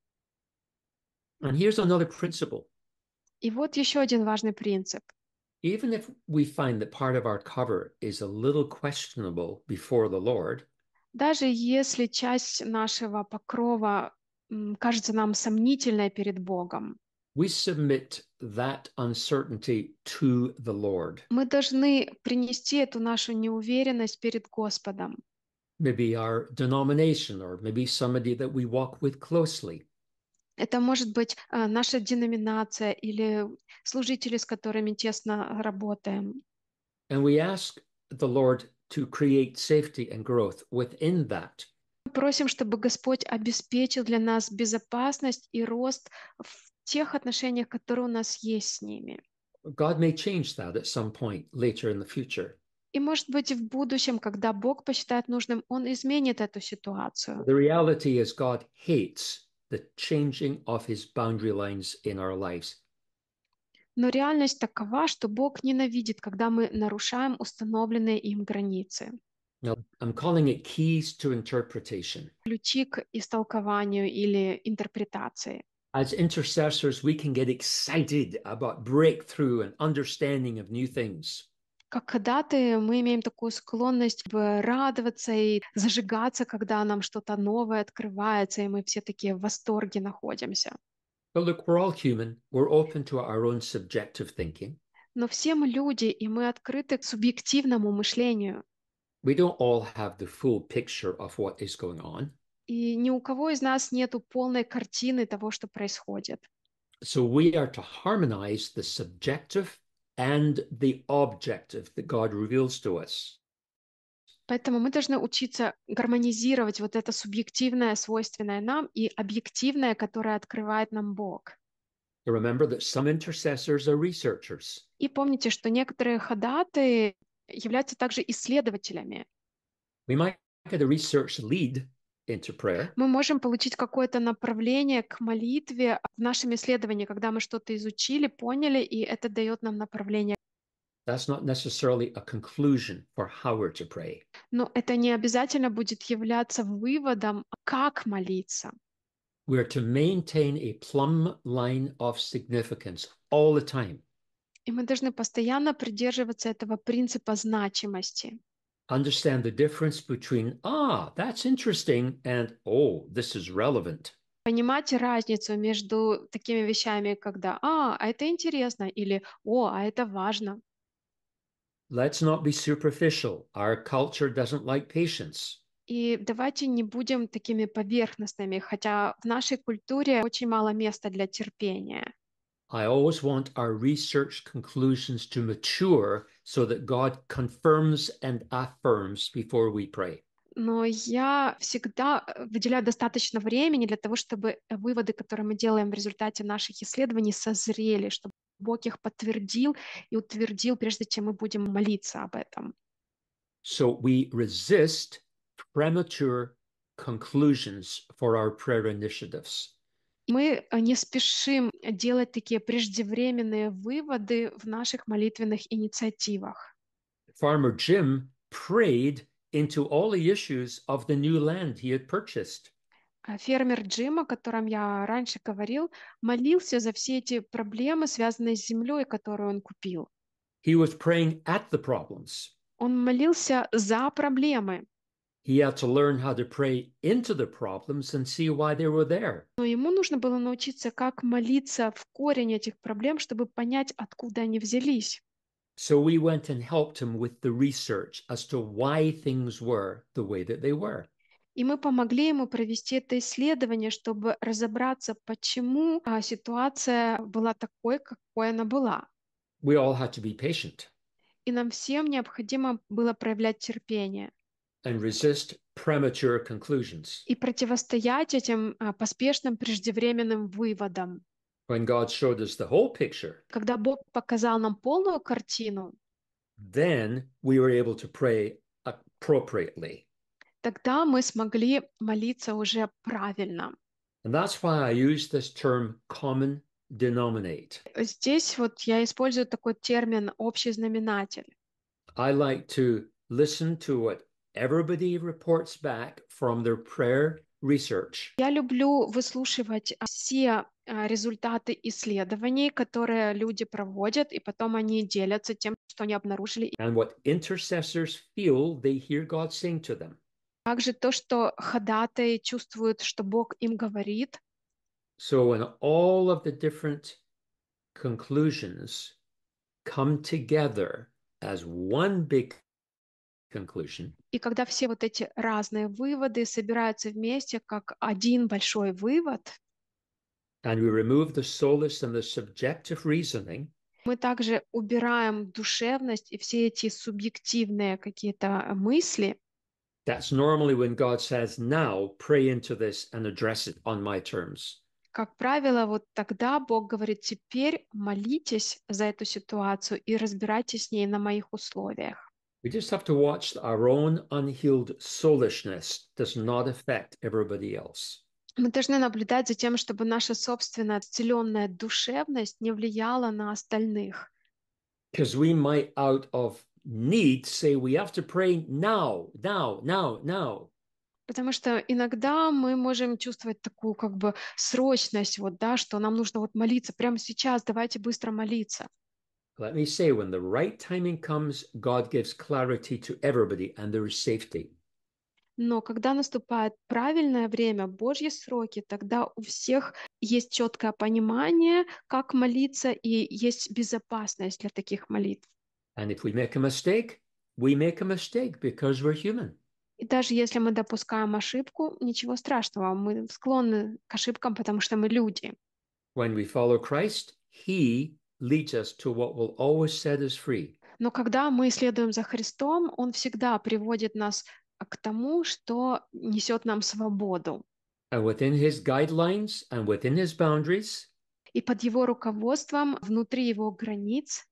And here's another principle. И вот еще один важный принцип. Even if we find that part of our cover is a little questionable before the Lord, даже если часть нашего покрова кажется нам сомнительной перед Богом, We submit that uncertainty to the Lord. Мы должны принести эту нашу неуверенность перед Господом. Maybe our denomination or maybe somebody that we walk with closely. Это может быть uh, наша деноминация или служители, с которыми тесно работаем. And we ask the Lord to create safety and growth within that. Мы просим, чтобы Господь обеспечил для нас безопасность и рост в тех отношениях, которые у нас есть с ними. God may change that at some point later in the future. И, может быть, в будущем, когда Бог посчитает нужным, Он изменит эту ситуацию. The reality is God hates the changing of His boundary lines in our lives. Но реальность такова, что Бог ненавидит, когда мы нарушаем установленные им границы. Now, I'm calling it keys to interpretation. Ключи к истолкованию или интерпретации. as intercessors, we can get excited about breakthrough and understanding of new things. Как когда кадаты мы имеем такую склонность радоваться и зажигаться, когда нам что-то новое открывается, и мы все такие в восторге находимся. But look, we're all human. We're open to our own subjective thinking. Но все мы люди, и мы открыты к субъективному мышлению. We don't all have the full picture of what is going on. и ни у кого из нас нет полной картины того, что происходит. So we are to harmonize the subjective and the objective that God reveals to us. Поэтому мы должны учиться гармонизировать вот это субъективное, свойственное нам, и объективное, которое открывает нам Бог. Remember that some intercessors are researchers. И помните, что некоторые ходаты являются также исследователями. We might get a research lead мы можем получить какое-то направление к молитве в нашем исследовании, когда мы что-то изучили, поняли, и это дает нам направление. That's not necessarily a conclusion for how we're to pray. Но это не обязательно будет являться выводом, как молиться. We're to maintain a plumb line of significance all the time. И мы должны постоянно придерживаться этого принципа значимости. understand the difference between «ah, that's interesting» and «oh, this is relevant». Понимать разницу между такими вещами, когда «а, это интересно» или о, а это важно». Let's not be superficial. Our culture doesn't like patience. И давайте не будем такими поверхностными, хотя в нашей культуре очень мало места для терпения. I always want our research conclusions to mature so that God confirms and affirms before we pray. но я всегда выделяю достаточно времени для того, чтобы выводы, которые мы делаем в результате наших исследований, созрели, чтобы Бог их подтвердил и утвердил, прежде чем мы будем молиться об этом. So we resist premature conclusions for our prayer initiatives. мы э, не спешим делать такие преждевременные выводы в наших молитвенных инициативах. Farmer Jim prayed into all the issues of the new land he had purchased. А фермер Джим, о котором я раньше говорил, молился за все эти проблемы, связанные с землей, которую он купил. He was praying at the problems. Он молился за проблемы. He had to learn how to pray into the problems and see why they were there. Но ему нужно было научиться, как молиться в корень этих проблем, чтобы понять, откуда они взялись. So we went and helped him with the research as to why things were the way that they were. И мы помогли ему провести это исследование, чтобы разобраться, почему а, ситуация была такой, какой она была. We all had to be patient. И нам всем необходимо было проявлять терпение. and resist premature conclusions. И противостоять этим поспешным преждевременным выводам. When God showed us the whole picture, когда Бог показал нам полную картину, then we were able to pray appropriately. Тогда мы смогли молиться уже правильно. And that's why I use this term common denominate. Здесь вот я использую такой термин общий знаменатель. I like to listen to what Everybody reports back from their prayer research. Я люблю выслушивать все результаты исследований, которые люди проводят, и потом они делятся тем, что они обнаружили. And what intercessors feel they hear God saying to them. Также то, что ходатай чувствуют, что Бог им говорит. So when all of the different conclusions come together as one big И когда все вот эти разные выводы собираются вместе как один большой вывод, and we remove the soulless and the subjective reasoning, мы также убираем душевность и все эти субъективные какие-то мысли. That's normally when God says, now pray into this and address it on my terms. Как правило, вот тогда Бог говорит, теперь молитесь за эту ситуацию и разбирайтесь с ней на моих условиях. We just have to watch our own unhealed soulishness does not affect everybody else. Мы должны наблюдать за тем, чтобы наша собственная исцеленная душевность не влияла на остальных. Because we might out of need say we have to pray now, now, now, now. Потому что иногда мы можем чувствовать такую как бы срочность, вот, да, что нам нужно вот молиться прямо сейчас, давайте быстро молиться let me say, when the right timing comes, God gives clarity to everybody and there is safety. Но когда наступает правильное время, Божьи сроки, тогда у всех есть четкое понимание, как молиться, и есть безопасность для таких молитв. И даже если мы допускаем ошибку, ничего страшного, мы склонны к ошибкам, потому что мы люди. When we follow Christ, He leads us to what will always set us free. Но когда мы следуем за Христом, Он всегда приводит нас к тому, что несет нам свободу. And within his guidelines and within his boundaries, и под его руководством, внутри его границ,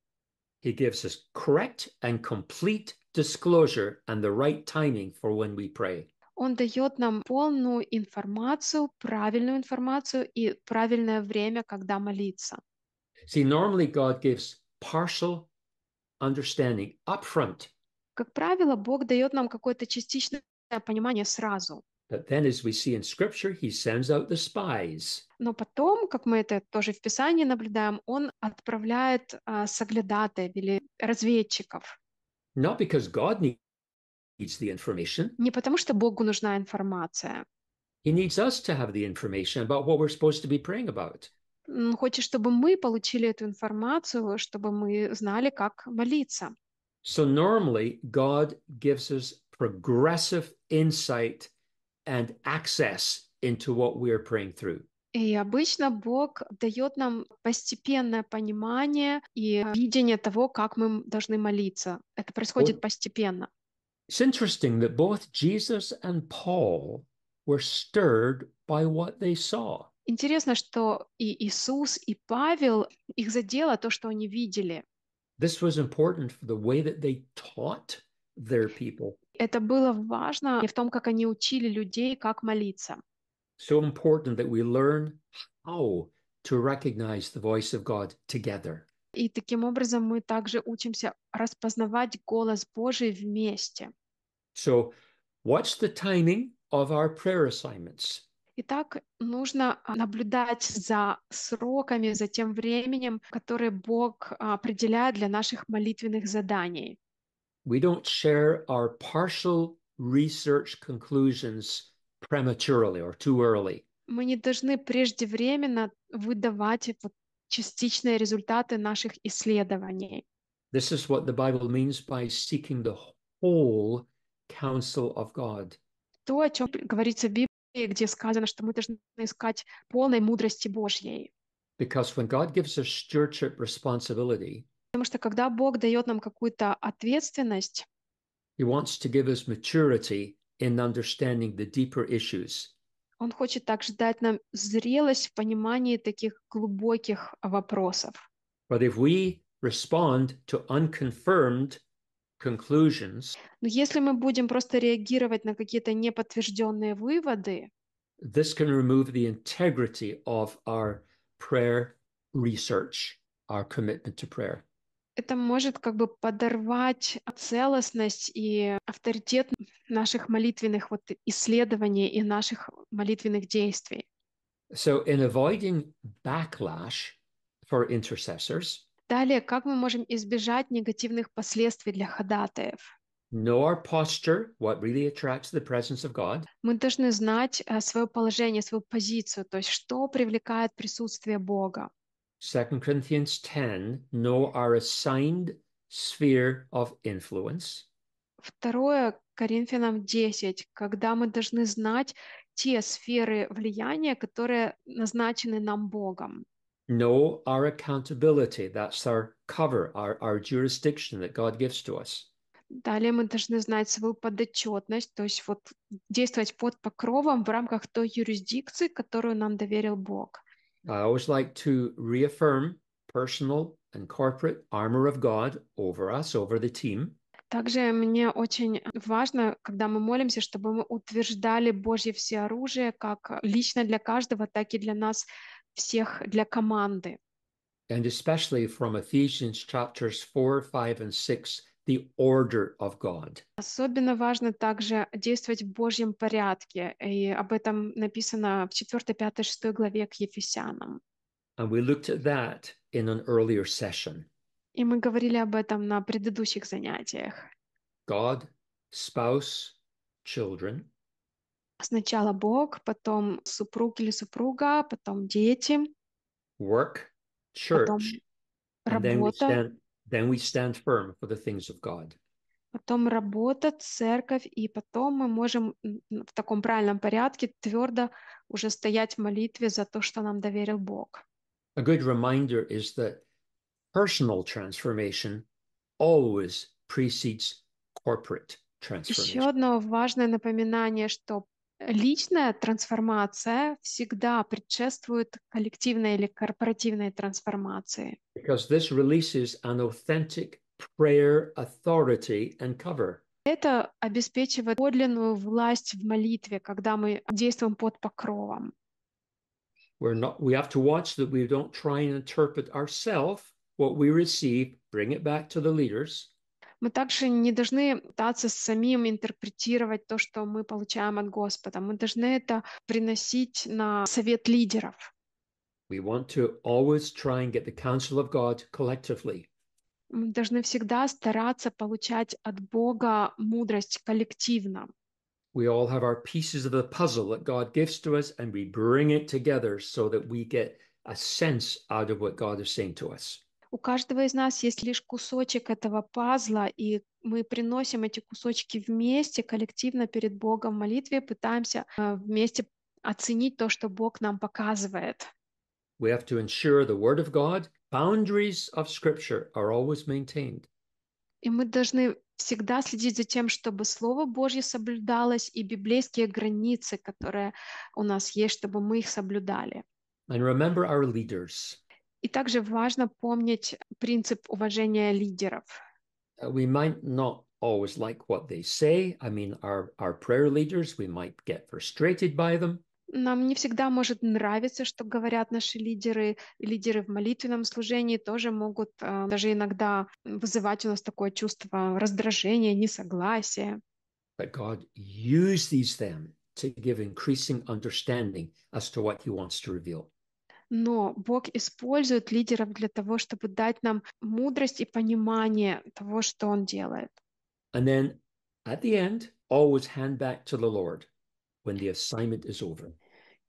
he gives us correct and complete disclosure and the right timing for when we pray. Он дает нам полную информацию, правильную информацию и правильное время, когда молиться. See, normally God gives partial understanding upfront. Как правило, Бог дает нам какое-то частичное понимание сразу. But then, as we see in Scripture, he sends out the spies. Но потом, как мы это тоже в Писании наблюдаем, он отправляет uh, соглядатаев или разведчиков. Not because God needs the information. Не потому, что Богу нужна информация. He needs us to have the information about what we're supposed to be praying about. хочет, чтобы мы получили эту информацию, чтобы мы знали, как молиться. So normally God gives us progressive insight and access into what we are praying through. И обычно Бог дает нам постепенное понимание и видение того, как мы должны молиться. Это происходит well, постепенно. It's interesting that both Jesus and Paul were stirred by what they saw. Интересно, что и Иисус, и Павел, их задело то, что они видели. This was important for the way that they taught their people. Это было важно в том, как они учили людей, как молиться. So important that we learn how to recognize the voice of God together. И таким образом мы также учимся распознавать голос Божий вместе. So, what's the timing of our prayer assignments? Итак, нужно а, наблюдать за сроками, за тем временем, которое Бог а, определяет для наших молитвенных заданий. We don't share our partial research conclusions prematurely or too early. Мы не должны преждевременно выдавать вот частичные результаты наших исследований. This is what the Bible means by seeking the whole counsel of God. То, о чем говорится в Библии, где сказано, что мы должны искать полной мудрости Божьей. Because when God gives us stewardship responsibility, потому что когда Бог дает нам какую-то ответственность, He wants to give us maturity in understanding the deeper issues. Он хочет также дать нам зрелость в понимании таких глубоких вопросов. But if we respond to unconfirmed conclusions. Но если мы будем просто реагировать на какие-то неподтвержденные выводы, this can remove the integrity of our prayer research, our commitment to prayer. Это может как бы подорвать целостность и авторитет наших молитвенных вот исследований и наших молитвенных действий. So in avoiding backlash for intercessors, Далее, как мы можем избежать негативных последствий для ходатаев? Know posture, what really attracts the presence of God. Мы должны знать э, свое положение, свою позицию, то есть что привлекает присутствие Бога. 2 Corinthians 10, know our assigned sphere of influence. Второе Коринфянам 10, когда мы должны знать те сферы влияния, которые назначены нам Богом know our accountability. That's our cover, our, our jurisdiction that God gives to us. Далее мы должны знать свою подотчетность, то есть вот действовать под покровом в рамках той юрисдикции, которую нам доверил Бог. I always like to reaffirm personal and corporate armor of God over us, over the team. Также мне очень важно, когда мы молимся, чтобы мы утверждали Божье всеоружие как лично для каждого, так и для нас всех для команды. And especially from Ephesians chapters 4, 5 and 6, the order of God. Особенно важно также действовать в Божьем порядке, и об этом написано в 4, 5, 6 главе к Ефесянам. And we looked at that in an earlier session. И мы говорили об этом на предыдущих занятиях. God, spouse, children – Сначала Бог, потом супруг или супруга, потом дети. Work, church, потом работа. Потом работа, церковь, и потом мы можем в таком правильном порядке твердо уже стоять в молитве за то, что нам доверил Бог. A good reminder is that personal transformation always precedes corporate transformation. Еще одно важное напоминание, что личная трансформация всегда предшествует коллективной или корпоративной трансформации. Because this releases an authentic prayer authority and cover. Это обеспечивает подлинную власть в молитве, когда мы действуем под покровом. We're not, we have to watch that we don't try and interpret ourselves what we receive, bring it back to the leaders. Мы также не должны пытаться самим интерпретировать то, что мы получаем от Господа. Мы должны это приносить на совет лидеров. We want to always try and get the counsel of God collectively. Мы должны всегда стараться получать от Бога мудрость коллективно. We all have our pieces of the puzzle that God gives to us, and we bring it together so that we get a sense out of what God is saying to us у каждого из нас есть лишь кусочек этого пазла, и мы приносим эти кусочки вместе, коллективно перед Богом в молитве, пытаемся э, вместе оценить то, что Бог нам показывает. We have to ensure the Word of God, boundaries of Scripture are always maintained. И мы должны всегда следить за тем, чтобы Слово Божье соблюдалось и библейские границы, которые у нас есть, чтобы мы их соблюдали. And remember our leaders. И также важно помнить принцип уважения лидеров. Uh, we might not always like what they say. I mean, our, our prayer leaders, we might get frustrated by them. Нам не всегда может нравиться, что говорят наши лидеры. Лидеры в молитвенном служении тоже могут э, даже иногда вызывать у нас такое чувство раздражения, несогласия. But God uses them to give increasing understanding as to what He wants to reveal но Бог использует лидеров для того, чтобы дать нам мудрость и понимание того, что Он делает. And then at the end, always hand back to the Lord when the assignment is over.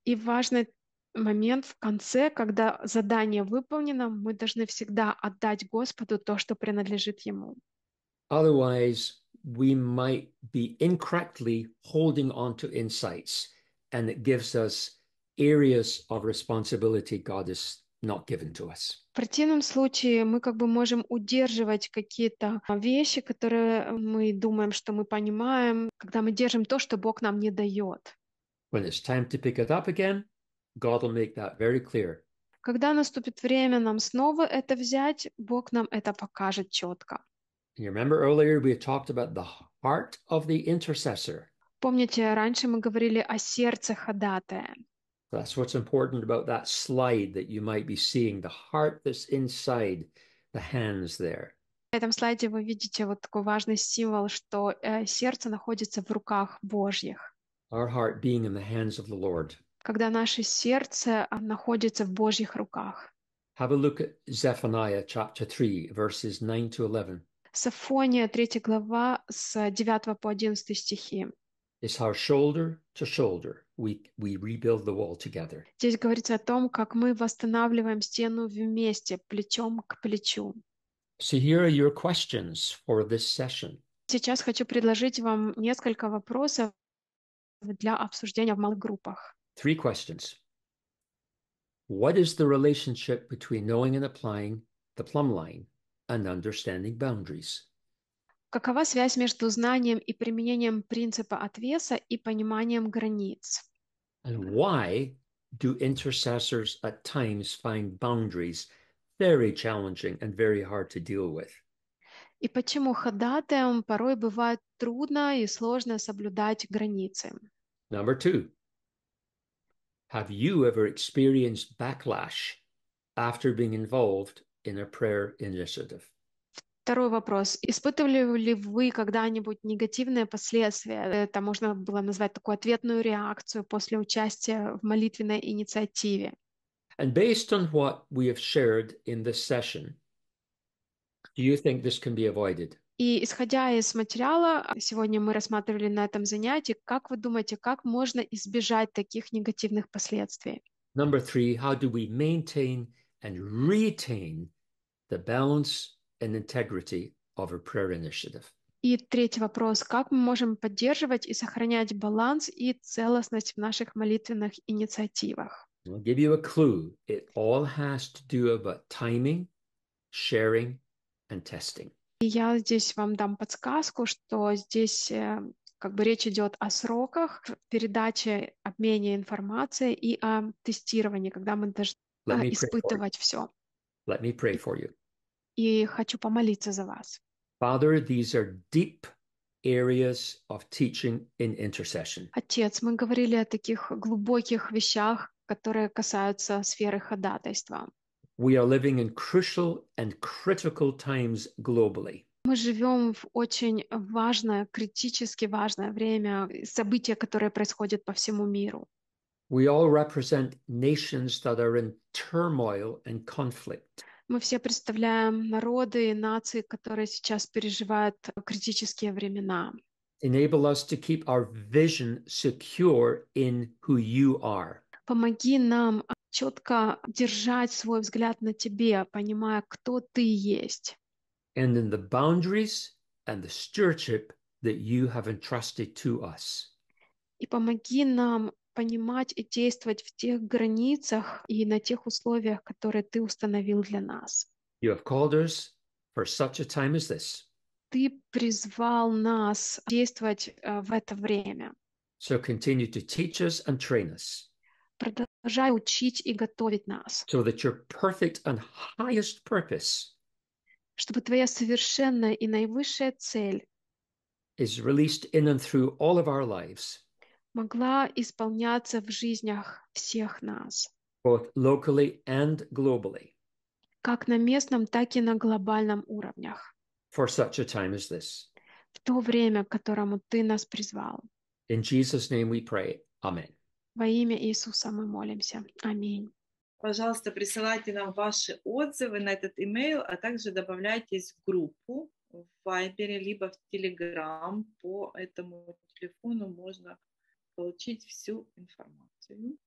И важный момент в конце, когда задание выполнено, мы должны всегда отдать Господу то, что принадлежит Ему. Otherwise, we might be incorrectly holding on to insights, and it gives us areas of responsibility God is not given to us. В противном случае мы как бы можем удерживать какие-то а, вещи, которые э, мы думаем, что мы понимаем, когда мы держим то, что Бог нам не дает. Когда наступит время нам снова это взять, Бог нам это покажет четко. Помните, раньше мы говорили о сердце ходатая. That's what's important about that slide that you might be seeing, the heart that's inside the hands there. На этом слайде вы видите вот такой важный символ, что э, сердце находится в руках Божьих. Our heart being in the hands of the Lord. Когда наше сердце находится в Божьих руках. Have a look at Zephaniah chapter 3, verses 9 to 11. Сафония, 3 глава, с 9 по 11 стихи. Is our shoulder to shoulder. We, we rebuild the wall together. Здесь говорится о том, как мы восстанавливаем стену вместе, плечом к плечу. So here are your questions for this session. Сейчас хочу предложить вам несколько вопросов для обсуждения в малых группах. Three questions. What is the relationship between knowing and applying the plumb line and understanding boundaries? Какова связь между знанием и применением принципа отвеса и пониманием границ? And why do intercessors at times find boundaries very challenging and very hard to deal with? И почему ходатаям порой бывает трудно и сложно соблюдать границы? Number two. Have you ever experienced backlash after being involved in a prayer initiative? Второй вопрос. Испытывали ли вы когда-нибудь негативные последствия? Это можно было назвать такую ответную реакцию после участия в молитвенной инициативе. And based on what we have shared in this session, do you think this can be avoided? И исходя из материала, сегодня мы рассматривали на этом занятии, как вы думаете, как можно избежать таких негативных последствий? Number three, how do we maintain and retain the balance and integrity of our prayer initiative. И третий вопрос. Как мы можем поддерживать и сохранять баланс и целостность в наших молитвенных инициативах? I'll give you a clue. It all has to do about timing, sharing, and testing. И я здесь вам дам подсказку, что здесь э, как бы речь идет о сроках передачи, обмене информации и о тестировании, когда мы должны испытывать все. Let me pray for you и хочу помолиться за вас. Father, these are deep areas of teaching in intercession. Отец, мы говорили о таких глубоких вещах, которые касаются сферы ходатайства. We are living in crucial and critical times globally. Мы живем в очень важное, критически важное время, события, которые происходят по всему миру. We all represent nations that are in turmoil and conflict. Мы все представляем народы и нации, которые сейчас переживают критические времена. Enable us to keep our vision secure in who you are. Помоги нам четко держать свой взгляд на тебе, понимая, кто ты есть. And in the boundaries and the stewardship that you have entrusted to us. И помоги нам понимать и действовать в тех границах и на тех условиях, которые ты установил для нас. You have called us for such a time as this. Ты призвал нас действовать э, в это время. So continue to teach us and train us. Продолжай учить и готовить нас. So that your perfect and highest purpose чтобы твоя совершенная и наивысшая цель is released in and through all of our lives могла исполняться в жизнях всех нас. Both locally and globally. Как на местном, так и на глобальном уровнях. For such a time as this. В то время, к которому ты нас призвал. In Jesus' name we pray. Amen. Во имя Иисуса мы молимся. Аминь. Пожалуйста, присылайте нам ваши отзывы на этот имейл, а также добавляйтесь в группу в Viber, либо в Telegram. По этому телефону можно получить всю информацию